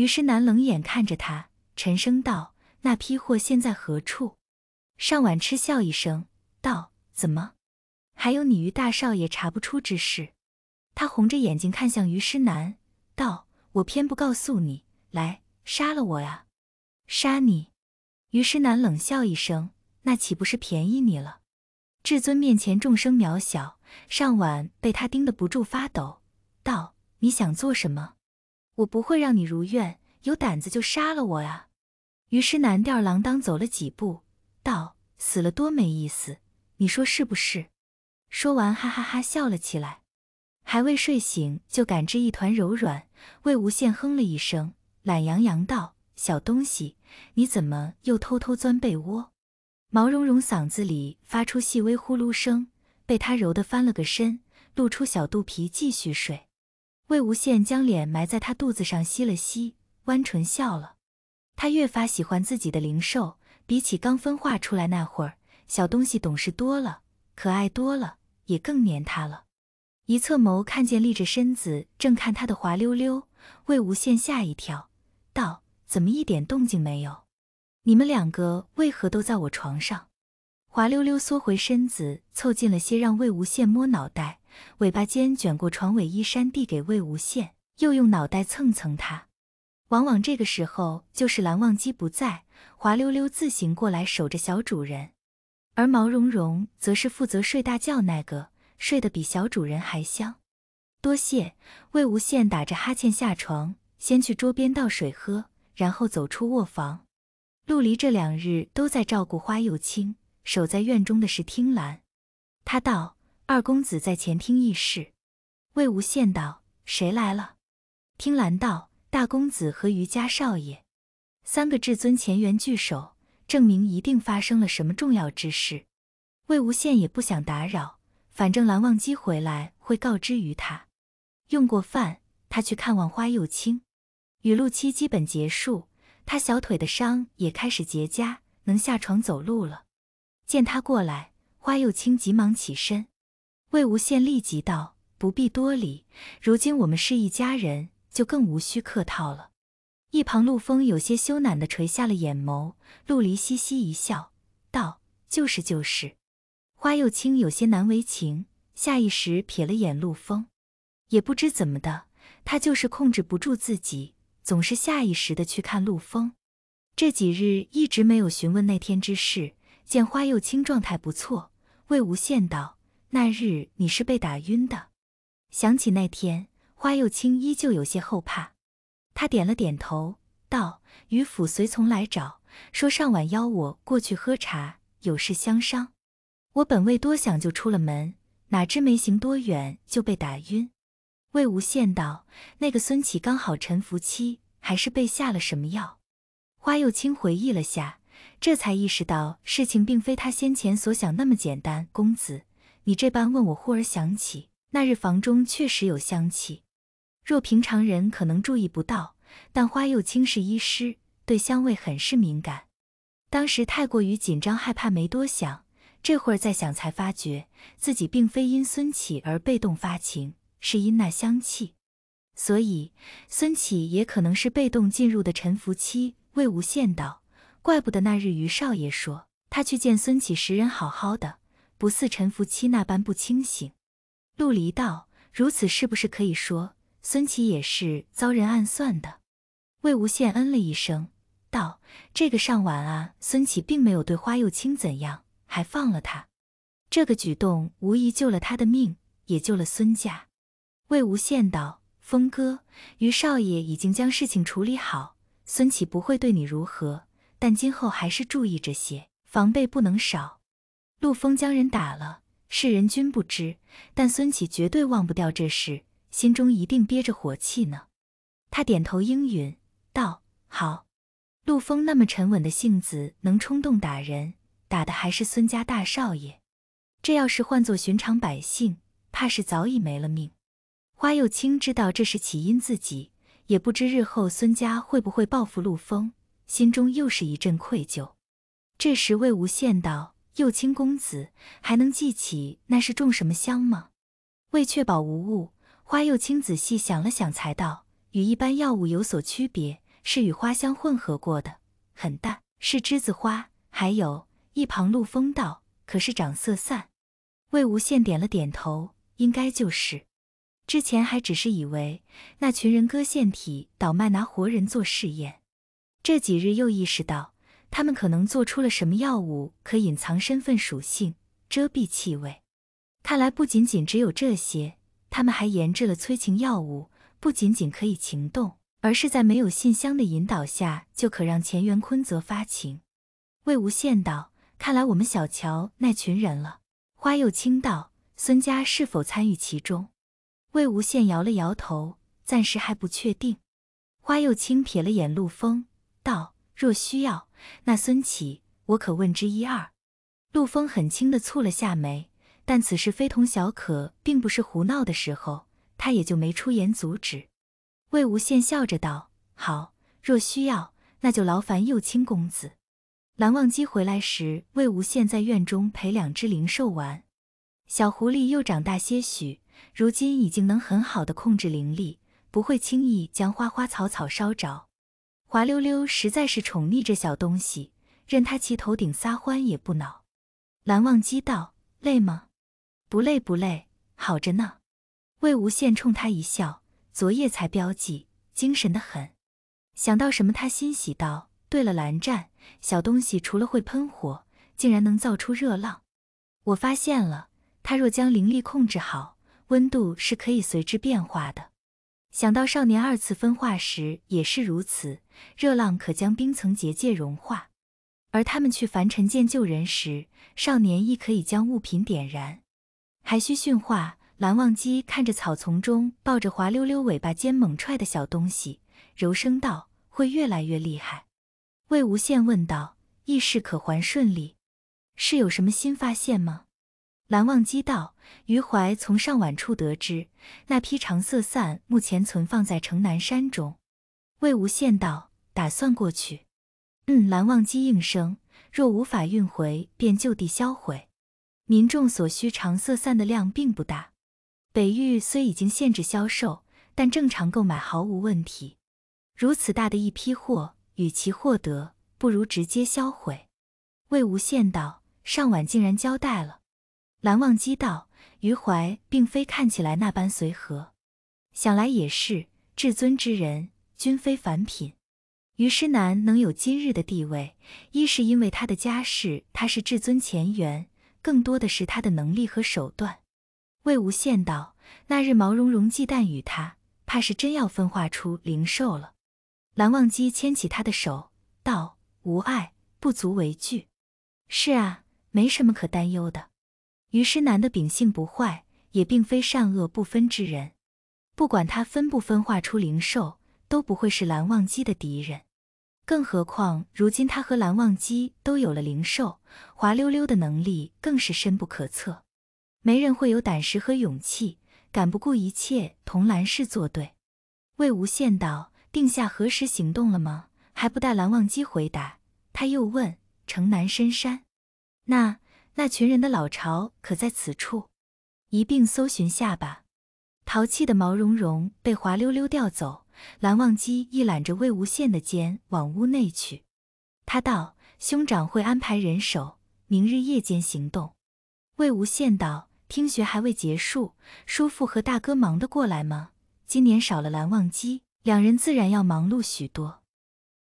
于师南冷眼看着他，沉声道：“那批货现在何处？”尚晚嗤笑一声，道：“怎么？还有你于大少爷查不出之事？”他红着眼睛看向于师南，道：“我偏不告诉你，来杀了我呀！”“杀你？”于师南冷笑一声，“那岂不是便宜你了？”至尊面前众生渺小，尚晚被他盯得不住发抖，道：“你想做什么？”我不会让你如愿，有胆子就杀了我啊！于是南吊郎当走了几步，道：“死了多没意思，你说是不是？”说完，哈哈哈笑了起来。还未睡醒，就感知一团柔软。魏无羡哼了一声，懒洋洋道：“小东西，你怎么又偷偷钻被窝？”毛茸茸嗓子里发出细微呼噜声，被他揉得翻了个身，露出小肚皮，继续睡。魏无羡将脸埋在他肚子上，吸了吸，弯唇笑了。他越发喜欢自己的灵兽，比起刚分化出来那会儿，小东西懂事多了，可爱多了，也更黏他了。一侧眸看见立着身子正看他的滑溜溜，魏无羡吓一跳，道：“怎么一点动静没有？你们两个为何都在我床上？”滑溜溜缩回身子，凑近了些，让魏无羡摸脑袋。尾巴尖卷过床尾衣衫，递给魏无羡，又用脑袋蹭蹭他。往往这个时候，就是蓝忘机不在，滑溜溜自行过来守着小主人，而毛茸茸则是负责睡大觉那个，睡得比小主人还香。多谢魏无羡打着哈欠下床，先去桌边倒水喝，然后走出卧房。陆离这两日都在照顾花又青，守在院中的是听兰。他道。二公子在前厅议事，魏无羡道：“谁来了？”听兰道：“大公子和余家少爷，三个至尊前缘聚首，证明一定发生了什么重要之事。”魏无羡也不想打扰，反正蓝忘机回来会告知于他。用过饭，他去看望花又青。雨露期基本结束，他小腿的伤也开始结痂，能下床走路了。见他过来，花又青急忙起身。魏无羡立即道：“不必多礼，如今我们是一家人，就更无需客套了。”一旁陆风有些羞赧的垂下了眼眸，陆离嘻嘻一笑，道：“就是就是。”花又青有些难为情，下意识瞥了眼陆风，也不知怎么的，他就是控制不住自己，总是下意识的去看陆风。这几日一直没有询问那天之事，见花又青状态不错，魏无羡道。那日你是被打晕的。想起那天，花又青依旧有些后怕。他点了点头，道：“余府随从来找，说上晚邀我过去喝茶，有事相商。我本未多想，就出了门，哪知没行多远就被打晕。”魏无羡道：“那个孙启刚好沉浮期，还是被下了什么药？”花又青回忆了下，这才意识到事情并非他先前所想那么简单，公子。你这般问我，忽而想起那日房中确实有香气，若平常人可能注意不到，但花又青是医师，对香味很是敏感。当时太过于紧张害怕，没多想，这会儿再想才发觉自己并非因孙启而被动发情，是因那香气。所以孙启也可能是被动进入的沉浮期。魏无羡道：“怪不得那日于少爷说他去见孙启时人好好的。”不似陈浮七那般不清醒，陆离道：“如此，是不是可以说孙启也是遭人暗算的？”魏无羡嗯了一声，道：“这个尚晚啊，孙启并没有对花又青怎样，还放了他。这个举动无疑救了他的命，也救了孙家。”魏无羡道：“峰哥，于少爷已经将事情处理好，孙启不会对你如何，但今后还是注意这些，防备不能少。”陆枫将人打了，世人均不知，但孙启绝对忘不掉这事，心中一定憋着火气呢。他点头应允道：“好。”陆枫那么沉稳的性子，能冲动打人，打的还是孙家大少爷，这要是换做寻常百姓，怕是早已没了命。花又青知道这是起因，自己也不知日后孙家会不会报复陆枫，心中又是一阵愧疚。这时，魏无羡道。幼卿公子还能记起那是种什么香吗？为确保无误，花幼卿仔细想了想，才道：“与一般药物有所区别，是与花香混合过的，很淡，是栀子花。”还有，一旁陆风道：“可是长色散。”魏无羡点了点头，应该就是。之前还只是以为那群人割腺体、倒卖拿活人做试验，这几日又意识到。他们可能做出了什么药物，可隐藏身份属性，遮蔽气味。看来不仅仅只有这些，他们还研制了催情药物，不仅仅可以情动，而是在没有信箱的引导下，就可让乾元坤泽发情。魏无羡道：“看来我们小瞧那群人了。”花又清道：“孙家是否参与其中？”魏无羡摇了摇头，暂时还不确定。花又清瞥了眼陆枫，道。若需要，那孙启，我可问之一二。陆风很轻的蹙了下眉，但此事非同小可，并不是胡闹的时候，他也就没出言阻止。魏无羡笑着道：“好，若需要，那就劳烦右卿公子。”蓝忘机回来时，魏无羡在院中陪两只灵兽玩。小狐狸又长大些许，如今已经能很好的控制灵力，不会轻易将花花草草烧着。滑溜溜，实在是宠溺这小东西，任他骑头顶撒欢也不恼。蓝忘机道：“累吗？”“不累，不累，好着呢。”魏无羡冲他一笑：“昨夜才标记，精神的很。”想到什么，他欣喜道：“对了，蓝湛，小东西除了会喷火，竟然能造出热浪。我发现了，他若将灵力控制好，温度是可以随之变化的。”想到少年二次分化时也是如此，热浪可将冰层结界融化，而他们去凡尘见救人时，少年亦可以将物品点燃。还需驯化。蓝忘机看着草丛中抱着滑溜溜尾巴尖猛踹的小东西，柔声道：“会越来越厉害。”魏无羡问道：“议事可还顺利？是有什么新发现吗？”蓝忘机道：“余淮从上晚处得知，那批长色散目前存放在城南山中。”魏无羡道：“打算过去？”嗯，蓝忘机应声。若无法运回，便就地销毁。民众所需长色散的量并不大。北域虽已经限制销售，但正常购买毫无问题。如此大的一批货，与其获得，不如直接销毁。”魏无羡道：“上晚竟然交代了。”蓝忘机道：“余淮并非看起来那般随和，想来也是至尊之人，均非凡品。于师南能有今日的地位，一是因为他的家世，他是至尊前缘，更多的是他的能力和手段。”魏无羡道：“那日毛茸茸忌惮于他，怕是真要分化出灵兽了。”蓝忘机牵起他的手，道：“无碍，不足为惧。”是啊，没什么可担忧的。于师南的秉性不坏，也并非善恶不分之人。不管他分不分化出灵兽，都不会是蓝忘机的敌人。更何况如今他和蓝忘机都有了灵兽，滑溜溜的能力更是深不可测。没人会有胆识和勇气，敢不顾一切同蓝氏作对。魏无羡道：“定下何时行动了吗？”还不待蓝忘机回答，他又问：“城南深山，那？”那群人的老巢可在此处，一并搜寻下吧。淘气的毛茸茸被滑溜溜调走，蓝忘机一揽着魏无羡的肩往屋内去。他道：“兄长会安排人手，明日夜间行动。”魏无羡道：“听学还未结束，叔父和大哥忙得过来吗？今年少了蓝忘机，两人自然要忙碌许多。”